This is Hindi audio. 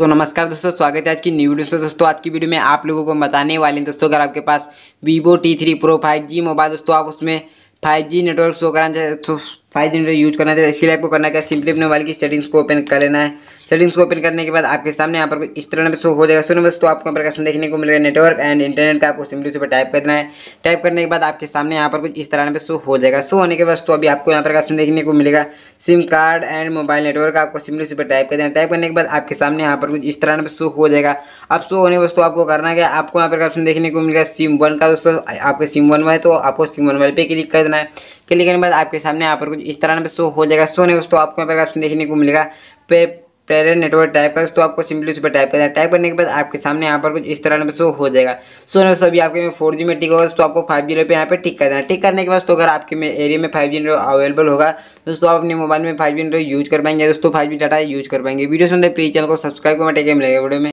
तो नमस्कार दोस्तों स्वागत है आज की न्यू वीडियो से दोस्तों आज की वीडियो में आप लोगों को बताने वाले हैं दोस्तों अगर आपके पास Vivo T three Pro five G mobile दोस्तों आप उसमें फाइव जी नेटवर्क शो कराना चाहिए तो फाइव जी नेटवर्क यूज करना चाहिए इसके लिए आपको करना क्या सिंपली अपने मोबाइल की सेटिंग्स को ओपन कर लेना है सेटिंग्स को ओपन करने के बाद आपके सामने यहाँ पर इस तरह शो हो जाएगा सुनो तो आपको यहाँ पर कैसे देखने को मिलेगा नेटवर्क एंड इंटरनेट का आपको सिंपली उसमें टाइप करना है टाइप करने के बाद आपके सामने यहाँ पर कुछ इस तरह से शो हो जाएगा शो होने के बाद तो अभी आपको यहाँ पर कैसे देखने को मिलेगा SIM card and mobile network आपको सिम्पली उस पर टाइप कर देना टाइप करने के बाद आपके सामने यहाँ पर कुछ इस तरह पर शो हो जाएगा अब शो होने वस्तु आपको करना क्या आपको यहाँ पर ऑप्शन देखने को मिलेगा सिम वन का दोस्तों आपके सिम वन में है तो आपको सिम वन वाले पे क्लिक कर देना है क्लिक करने के बाद आपके सामने यहाँ पर कुछ इस तरह पर शो हो जाएगा शो होने वस्तु आपको यहाँ पर ऑप्शन देखने को मिलेगा पे प्रेरर नेटवर्क टाइप कर तो आपको सिंपली उस पर टाइप करना है टाइप करने के बाद आपके सामने यहाँ पर कुछ इस तरह से शो हो जाएगा सो ना सभी आपके में फोर जी में टिक होगा तो आपको फाइव जी पे यहाँ पे टिक कर देना टिक करने के बाद तो अगर आपके में एरिया में फाइव जी अवेलेबल होगा दोस्तों आप अपने मोबाइल में फाइव जी यूज कर पाएंगे दोस्तों फाइव जी डाटा यूज कर पाएंगे वीडियो सुनते प्लीज चैनल को सब्सक्राइब को मैं टेके मिलेगा वीडियो में